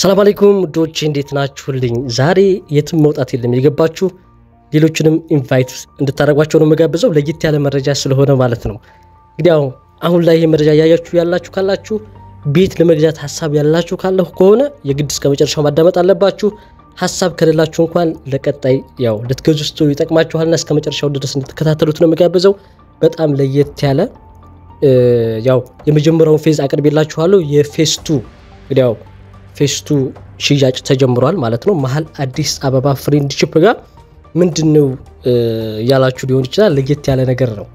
ሰላም አለይኩም ውዶች፣ እንዴት ናችሁልኝ? ዛሬ የትም መውጣት የለም የገባችሁ ሌሎችንም ኢንቫይት እንድታደረጓቸው ነው መጋብዘው ለየት ያለ መረጃ ስለሆነ ማለት ነው። እንግዲህ አሁን አሁን ላይ ይሄ መረጃ እያያችሁ ያላችሁ ካላችሁ ቤት ለመግዛት ሀሳብ ያላችሁ ካለሁ ከሆነ የግድ እስከ መጨረሻው ማዳመጥ አለባችሁ። ሀሳብ ከሌላችሁ እንኳን ለቀጣይ ያው ልትገዙ ስ ይጠቅማችኋልና እስከ መጨረሻው ድረስ እንድትከታተሉት ነው የምጋብዘው። በጣም ለየት ያለ ያው የመጀመሪያውን ፌዝ አቅርቤላችኋለሁ። የፌዝ ቱ እንግዲህ ፌስቱ ቱ ሽያጭ ተጀምሯል ማለት ነው። መሀል አዲስ አበባ ፍሬንድሽፕ ጋር ምንድን ነው ያላችሁ ሊሆን ይችላል። ለየት ያለ ነገር ነው።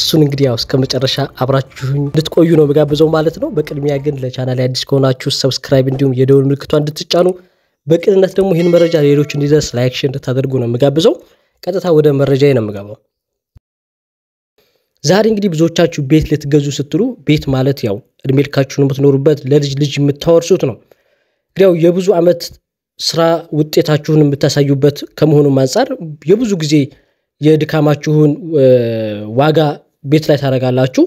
እሱን እንግዲህ ያው እስከ መጨረሻ አብራችሁኝ እንድትቆዩ ነው መጋብዘው ማለት ነው። በቅድሚያ ግን ለቻናል አዲስ ከሆናችሁ ሰብስክራይብ፣ እንዲሁም የደውል ምልክቷ እንድትጫኑ በቅንነት ደግሞ ይህን መረጃ ሌሎች እንዲደርስ ላይክ፣ ሼር እንድታደርጉ ነው የምጋብዘው። ቀጥታ ወደ መረጃ ነው የምገባው። ዛሬ እንግዲህ ብዙዎቻችሁ ቤት ልትገዙ ስትሉ ቤት ማለት ያው እድሜ ልካችሁን የምትኖሩበት ለልጅ ልጅ የምታወርሱት ነው። እንግዲያው የብዙ ዓመት ስራ ውጤታችሁን የምታሳዩበት ከመሆኑም አንጻር የብዙ ጊዜ የድካማችሁን ዋጋ ቤት ላይ ታደርጋላችሁ።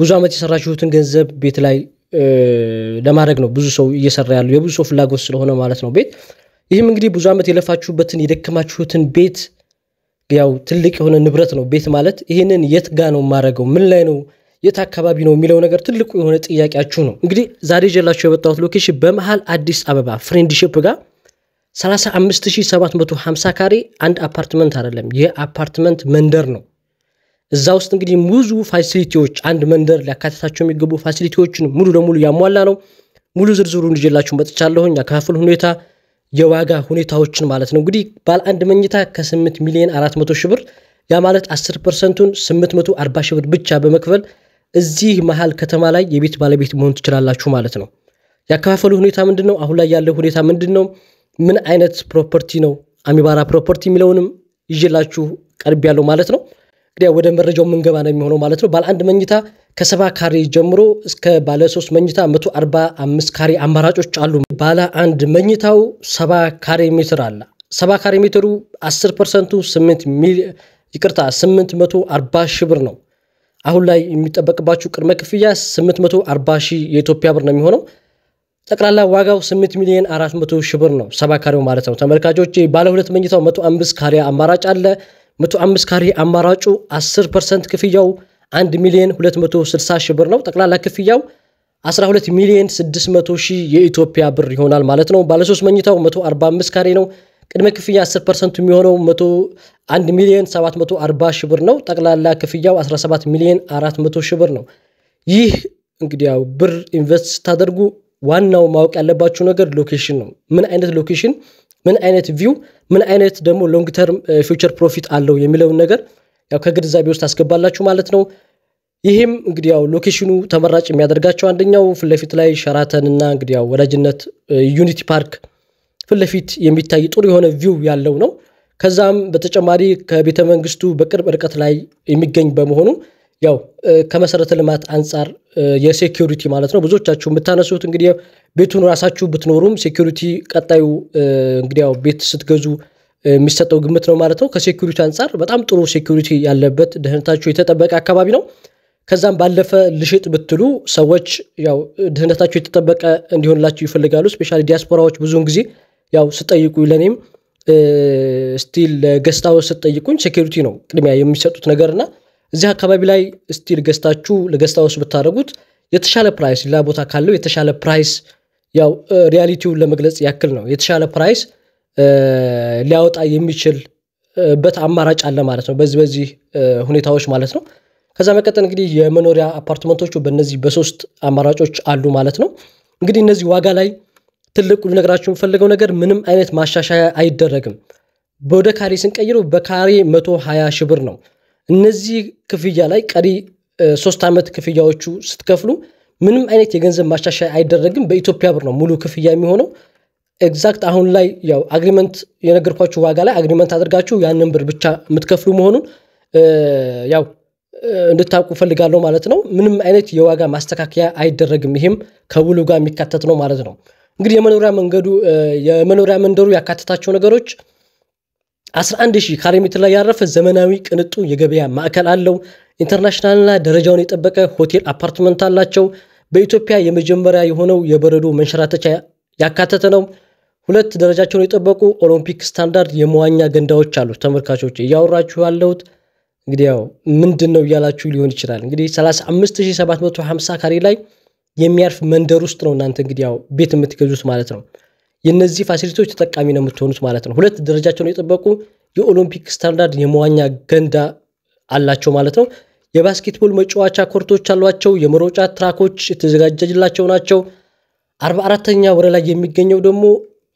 ብዙ ዓመት የሰራችሁትን ገንዘብ ቤት ላይ ለማድረግ ነው ብዙ ሰው እየሰራ ያለው የብዙ ሰው ፍላጎት ስለሆነ ማለት ነው ቤት። ይህም እንግዲህ ብዙ ዓመት የለፋችሁበትን የደከማችሁትን ቤት ያው ትልቅ የሆነ ንብረት ነው ቤት ማለት። ይህንን የት ጋ ነው የማደርገው? ምን ላይ ነው የት አካባቢ ነው የሚለው ነገር ትልቁ የሆነ ጥያቄያችሁ ነው። እንግዲህ ዛሬ ጀላችሁ የመጣሁት ሎኬሽን በመሃል አዲስ አበባ ፍሬንድሽፕ ጋር 35750 ካሬ አንድ አፓርትመንት አይደለም፣ የአፓርትመንት መንደር ነው። እዛ ውስጥ እንግዲህ ብዙ ፋሲሊቲዎች አንድ መንደር ሊያካትታቸው የሚገቡ ፋሲሊቲዎችን ሙሉ ለሙሉ ያሟላ ነው። ሙሉ ዝርዝሩ ይዤላችሁ መጥቻለሁኝ። ያካፍል ሁኔታ፣ የዋጋ ሁኔታዎችን ማለት ነው። እንግዲህ ባለ አንድ መኝታ ከ8 ሚሊዮን 400 ሺህ ብር ያ ማለት 10 ፐርሰንቱን 840 ሺህ ብር ብቻ በመክፈል እዚህ መሀል ከተማ ላይ የቤት ባለቤት መሆን ትችላላችሁ ማለት ነው። ያከፋፈሉ ሁኔታ ምንድን ነው? አሁን ላይ ያለው ሁኔታ ምንድን ነው? ምን አይነት ፕሮፐርቲ ነው? አሚባራ ፕሮፐርቲ የሚለውንም ይዤላችሁ ቀርብ ያለው ማለት ነው። እንግዲያ ወደ መረጃው ምንገባ ነው የሚሆነው ማለት ነው። ባለ አንድ መኝታ ከሰባ ካሬ ጀምሮ እስከ ባለ ሶስት መኝታ አምስት ካሬ አማራጮች አሉ። ባለ አንድ መኝታው ሰባ ካሬ ሜትር አለ። ሰባ ካሬ ሜትሩ 10 ፐርሰንቱ 8 ይቅርታ 840 ሺህ ብር ነው። አሁን ላይ የሚጠበቅባችሁ ቅድመ ክፍያ 840 ሺህ የኢትዮጵያ ብር ነው የሚሆነው። ጠቅላላ ዋጋው 8 ሚሊዮን 400 ሺህ ብር ነው፣ ሰባ ካሬው ማለት ነው። ተመልካቾች ባለ ሁለት መኝታው 105 ካሬ አማራጭ አለ። 105 ካሬ አማራጩ 10 ፐርሰንት ክፍያው 1 ሚሊዮን 260 ሺህ ብር ነው። ጠቅላላ ክፍያው 12 ሚሊዮን 600 ሺህ የኢትዮጵያ ብር ይሆናል ማለት ነው። ባለ 3 መኝታው 145 ካሬ ነው። ቅድመ ክፍያ 10 ፐርሰንቱ የሚሆነው 1 ሚሊዮን 740 ሺህ ብር ነው። ጠቅላላ ክፍያው 17 ሚሊዮን 400 ሺህ ብር ነው። ይህ እንግዲህ ያው ብር ኢንቨስት ስታደርጉ ዋናው ማወቅ ያለባችሁ ነገር ሎኬሽን ነው። ምን አይነት ሎኬሽን፣ ምን አይነት ቪው፣ ምን አይነት ደግሞ ሎንግ ተርም ፊውቸር ፕሮፊት አለው የሚለውን ነገር ያው ከግንዛቤ ውስጥ ታስገባላችሁ ማለት ነው። ይህም እንግዲህ ያው ሎኬሽኑ ተመራጭ የሚያደርጋቸው አንደኛው ፊትለፊት ላይ ሸራተን እና እንግዲህ ያው ወዳጅነት ዩኒቲ ፓርክ ፊት ለፊት የሚታይ ጥሩ የሆነ ቪው ያለው ነው። ከዛም በተጨማሪ ከቤተ መንግስቱ በቅርብ ርቀት ላይ የሚገኝ በመሆኑ ያው ከመሰረተ ልማት አንጻር የሴኪሪቲ ማለት ነው ብዙዎቻችሁ የምታነሱት እንግዲህ ቤቱን ራሳችሁ ብትኖሩም ሴኪሪቲ ቀጣዩ እንግዲህ ያው ቤት ስትገዙ የሚሰጠው ግምት ነው ማለት ነው። ከሴኪሪቲ አንጻር በጣም ጥሩ ሴኪሪቲ ያለበት ደህንነታችሁ የተጠበቀ አካባቢ ነው። ከዛም ባለፈ ልሽጥ ብትሉ ሰዎች ያው ደህንነታቸው የተጠበቀ እንዲሆንላቸው ይፈልጋሉ። ስፔሻሊ ዲያስፖራዎች ብዙውን ጊዜ ያው ስጠይቁኝ ለእኔም ስቲል ለገስታውስ ስትጠይቁኝ ሴኪሪቲ ነው ቅድሚያ የሚሰጡት ነገር እና እዚህ አካባቢ ላይ ስቲል ገዝታችሁ ለገስታውስ ብታደረጉት የተሻለ ፕራይስ ሌላ ቦታ ካለው የተሻለ ፕራይስ ያው ሪያሊቲውን ለመግለጽ ያክል ነው የተሻለ ፕራይስ ሊያወጣ በት አማራጭ አለ ማለት ነው። በዚህ በዚህ ሁኔታዎች ማለት ነው። ከዛ መቀጠል እንግዲህ የመኖሪያ አፓርትመንቶቹ በነዚህ በሶስት አማራጮች አሉ ማለት ነው። እንግዲህ እነዚህ ዋጋ ላይ ትልቁ ልነግራችሁ የምፈልገው ነገር ምንም አይነት ማሻሻያ አይደረግም። ወደ ካሬ ስንቀይሩ በካሬ 120 ሺህ ብር ነው። እነዚህ ክፍያ ላይ ቀሪ ሶስት ዓመት ክፍያዎቹ ስትከፍሉ ምንም አይነት የገንዘብ ማሻሻያ አይደረግም። በኢትዮጵያ ብር ነው ሙሉ ክፍያ የሚሆነው። ኤግዛክት አሁን ላይ ያው አግሪመንት የነገርኳችሁ ዋጋ ላይ አግሪመንት አድርጋችሁ ያንን ብር ብቻ የምትከፍሉ መሆኑን ያው እንድታውቁ ፈልጋለሁ ማለት ነው። ምንም አይነት የዋጋ ማስተካከያ አይደረግም። ይህም ከውሉ ጋር የሚካተት ነው ማለት ነው። እንግዲህ የመኖሪያ መንገዱ የመኖሪያ መንደሩ ያካተታቸው ነገሮች 11000 ካሬ ሜትር ላይ ያረፈ ዘመናዊ ቅንጡ የገበያ ማዕከል አለው። ኢንተርናሽናልና ደረጃውን የጠበቀ ሆቴል አፓርትመንት አላቸው። በኢትዮጵያ የመጀመሪያ የሆነው የበረዶ መንሸራተቻ ያካተተ ነው። ሁለት ደረጃቸውን የጠበቁ ኦሎምፒክ ስታንዳርድ የመዋኛ ገንዳዎች አሉት። ተመልካቾች እያወራችሁ ያለሁት እንግዲህ ያው ምንድን ነው እያላችሁ ሊሆን ይችላል። እንግዲህ 35750 ካሬ ላይ የሚያርፍ መንደር ውስጥ ነው እናንተ እንግዲህ ያው ቤት የምትገዙት ማለት ነው። የእነዚህ ፋሲሊቲዎች ተጠቃሚ ነው የምትሆኑት ማለት ነው። ሁለት ደረጃቸውን የጠበቁ የኦሎምፒክ ስታንዳርድ የመዋኛ ገንዳ አላቸው ማለት ነው። የባስኬትቦል መጫወቻ ኮርቶች አሏቸው። የመሮጫ ትራኮች የተዘጋጀላቸው ናቸው። አርባ አራተኛ ወረ ላይ የሚገኘው ደግሞ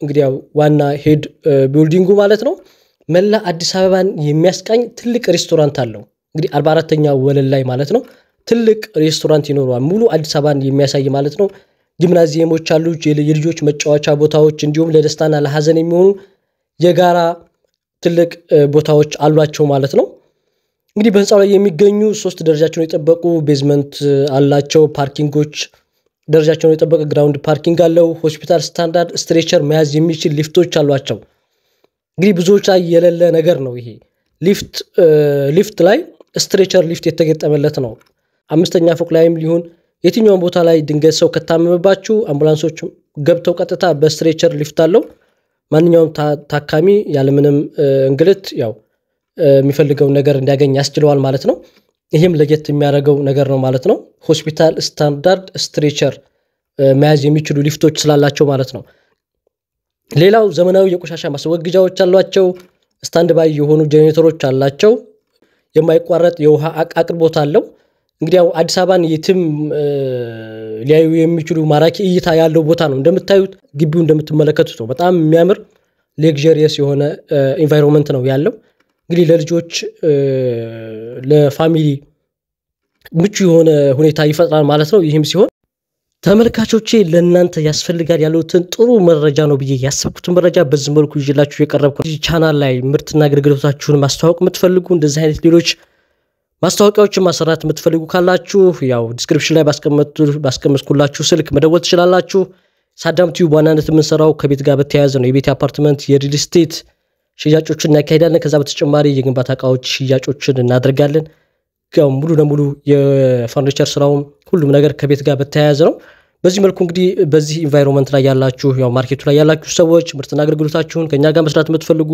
እንግዲህ ዋና ሄድ ቢልዲንጉ ማለት ነው። መላ አዲስ አበባን የሚያስቃኝ ትልቅ ሬስቶራንት አለው። እንግዲህ አርባ አራተኛ ወለል ላይ ማለት ነው። ትልቅ ሬስቶራንት ይኖረዋል። ሙሉ አዲስ አበባን የሚያሳይ ማለት ነው። ጂምናዚየሞች አሉ፣ የልጆች መጫወቻ ቦታዎች እንዲሁም ለደስታና ለሀዘን የሚሆኑ የጋራ ትልቅ ቦታዎች አሏቸው ማለት ነው። እንግዲህ በህንፃው ላይ የሚገኙ ሶስት ደረጃቸውን የጠበቁ ቤዝመንት አላቸው። ፓርኪንጎች ደረጃቸውን የጠበቀ ግራውንድ ፓርኪንግ አለው። ሆስፒታል ስታንዳርድ ስትሬቸር መያዝ የሚችል ሊፍቶች አሏቸው። እንግዲህ ብዙዎች ላይ የሌለ ነገር ነው ይሄ ሊፍት ሊፍት ላይ ስትሬቸር ሊፍት የተገጠመለት ነው። አምስተኛ ፎቅ ላይም ሊሆን የትኛውን ቦታ ላይ ድንገት ሰው ከታመመባችሁ አምቡላንሶች ገብተው ቀጥታ በስትሬቸር ሊፍት አለው። ማንኛውም ታካሚ ያለምንም እንግልት ያው የሚፈልገውን ነገር እንዲያገኝ ያስችለዋል ማለት ነው። ይህም ለየት የሚያደርገው ነገር ነው ማለት ነው። ሆስፒታል ስታንዳርድ ስትሬቸር መያዝ የሚችሉ ሊፍቶች ስላላቸው ማለት ነው። ሌላው ዘመናዊ የቆሻሻ ማስወገጃዎች አሏቸው። ስታንድ ባይ የሆኑ ጄኔሬተሮች አላቸው። የማይቋረጥ የውሃ አቅርቦት አለው። እንግዲህ ያው አዲስ አበባን የትም ሊያዩ የሚችሉ ማራኪ እይታ ያለው ቦታ ነው። እንደምታዩት ግቢው እንደምትመለከቱት ነው። በጣም የሚያምር ሌግዠሪየስ የሆነ ኢንቫይሮንመንት ነው ያለው። እንግዲህ ለልጆች ለፋሚሊ ምቹ የሆነ ሁኔታ ይፈጥራል ማለት ነው። ይህም ሲሆን ተመልካቾቼ ለእናንተ ያስፈልጋል ያሉትን ጥሩ መረጃ ነው ብዬ ያሰብኩትን መረጃ በዚህ መልኩ ይዤላችሁ የቀረብኩ ቻናል ላይ ምርትና አገልግሎታችሁን ማስተዋወቅ የምትፈልጉ እንደዚህ አይነት ሌሎች ማስታወቂያዎችን ማሰራት የምትፈልጉ ካላችሁ ያው ዲስክሪፕሽን ላይ ባስቀመጥኩላችሁ ስልክ መደወል ትችላላችሁ። ሳዳም ቲዩብ በዋናነት የምንሰራው ከቤት ጋር በተያያዘ ነው። የቤት አፓርትመንት፣ የሪል ስቴት ሽያጮችን እናካሄዳለን። ከዛ በተጨማሪ የግንባታ እቃዎች ሽያጮችን እናደርጋለን። ሙሉ ለሙሉ የፈርኒቸር ስራውም ሁሉም ነገር ከቤት ጋር በተያያዘ ነው። በዚህ መልኩ እንግዲህ በዚህ ኢንቫይሮንመንት ላይ ያላችሁ ያው ማርኬቱ ላይ ያላችሁ ሰዎች ምርትና አገልግሎታችሁን ከእኛ ጋር መስራት የምትፈልጉ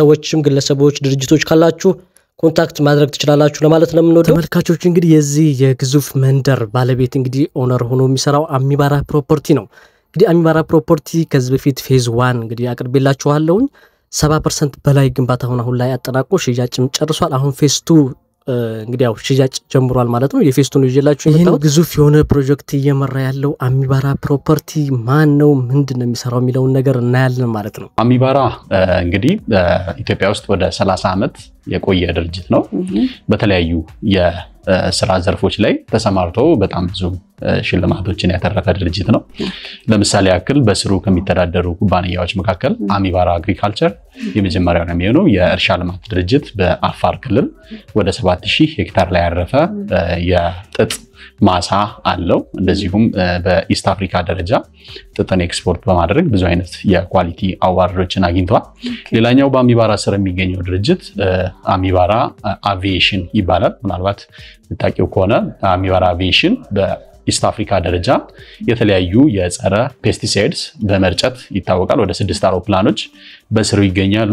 ሰዎችም ግለሰቦች፣ ድርጅቶች ካላችሁ ኮንታክት ማድረግ ትችላላችሁ ለማለት ነው የምንወደው። ተመልካቾች እንግዲህ የዚህ የግዙፍ መንደር ባለቤት እንግዲህ ኦነር ሆኖ የሚሰራው አሚባራ ፕሮፐርቲ ነው። እንግዲህ አሚባራ ፕሮፐርቲ ከዚህ በፊት ፌዝ ዋን እንግዲህ አቅርቤላችኋለሁኝ። ሰባ ፐርሰንት በላይ ግንባታ አሁን ላይ አጠናቆ ሽያጭም ጨርሷል። አሁን ፌዝ ቱ እንግዲህ ያው ሽያጭ ጀምሯል ማለት ነው። የፌስቱን ይዤላችሁ ይህን ግዙፍ የሆነ ፕሮጀክት እየመራ ያለው አሚባራ ፕሮፐርቲ ማን ነው፣ ምንድን ነው የሚሰራው የሚለውን ነገር እናያለን ማለት ነው። አሚባራ እንግዲህ ኢትዮጵያ ውስጥ ወደ 30 ዓመት የቆየ ድርጅት ነው። በተለያዩ የስራ ዘርፎች ላይ ተሰማርቶ በጣም ብዙ ሽልማቶችን ያተረፈ ድርጅት ነው። ለምሳሌ ያክል በስሩ ከሚተዳደሩ ኩባንያዎች መካከል አሚባራ አግሪካልቸር የመጀመሪያው ነው የሚሆነው። የእርሻ ልማት ድርጅት በአፋር ክልል ወደ 7000 ሄክታር ላይ ያረፈ የጥጥ ማሳ አለው። እንደዚሁም በኢስት አፍሪካ ደረጃ ጥጥን ኤክስፖርት በማድረግ ብዙ አይነት የኳሊቲ አዋርዶችን አግኝተዋል። ሌላኛው በአሚባራ ስር የሚገኘው ድርጅት አሚባራ አቪዬሽን ይባላል። ምናልባት ታውቂው ከሆነ አሚባራ አቪዬሽን ኢስት አፍሪካ ደረጃ የተለያዩ የጸረ ፔስቲሳይድስ በመርጨት ይታወቃል። ወደ ስድስት አውሮፕላኖች በስሩ ይገኛሉ።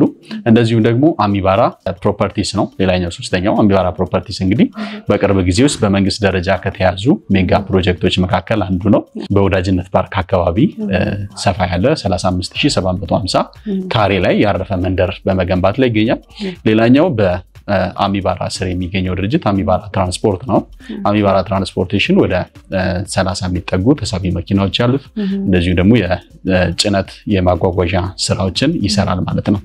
እንደዚሁም ደግሞ አሚባራ ፕሮፐርቲስ ነው ሌላኛው ሶስተኛው። አሚባራ ፕሮፐርቲስ እንግዲህ በቅርብ ጊዜ ውስጥ በመንግስት ደረጃ ከተያዙ ሜጋ ፕሮጀክቶች መካከል አንዱ ነው። በወዳጅነት ፓርክ አካባቢ ሰፋ ያለ 35750 ካሬ ላይ ያረፈ መንደር በመገንባት ላይ ይገኛል። ሌላኛው በ አሚባራ ስር የሚገኘው ድርጅት አሚባራ ትራንስፖርት ነው። አሚባራ ትራንስፖርቴሽን ወደ ሰላሳ የሚጠጉ ተሳቢ መኪናዎች ያሉት እንደዚሁ ደግሞ የጭነት የማጓጓዣ ስራዎችን ይሰራል ማለት ነው።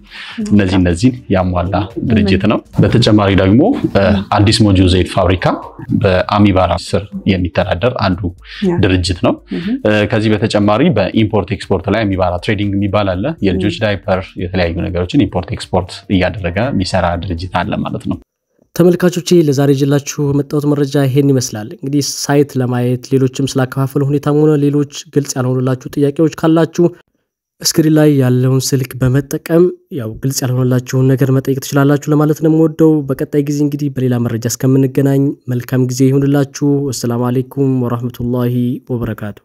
እነዚህ እነዚህን ያሟላ ድርጅት ነው። በተጨማሪ ደግሞ አዲስ ሞጆ ዘይት ፋብሪካ በአሚባራ ስር የሚተዳደር አንዱ ድርጅት ነው። ከዚህ በተጨማሪ በኢምፖርት ኤክስፖርት ላይ አሚባራ ትሬዲንግ የሚባል አለ። የልጆች ዳይፐር፣ የተለያዩ ነገሮችን ኢምፖርት ኤክስፖርት እያደረገ የሚሰራ ድርጅት አለ ማለት ማለት ነው። ተመልካቾች ለዛሬ ጅላችሁ መጣሁት መረጃ ይሄን ይመስላል። እንግዲህ ሳይት ለማየት ሌሎችም ስላከፋፈሉ ሁኔታም ሆነ ሌሎች ግልጽ ያልሆኑላችሁ ጥያቄዎች ካላችሁ እስክሪን ላይ ያለውን ስልክ በመጠቀም ያው ግልጽ ያልሆነላችሁን ነገር መጠየቅ ትችላላችሁ ለማለት ነው የምወደው። በቀጣይ ጊዜ እንግዲህ በሌላ መረጃ እስከምንገናኝ መልካም ጊዜ ይሁንላችሁ። አሰላሙ አሌይኩም ወራህመቱላሂ ወበረካቱ።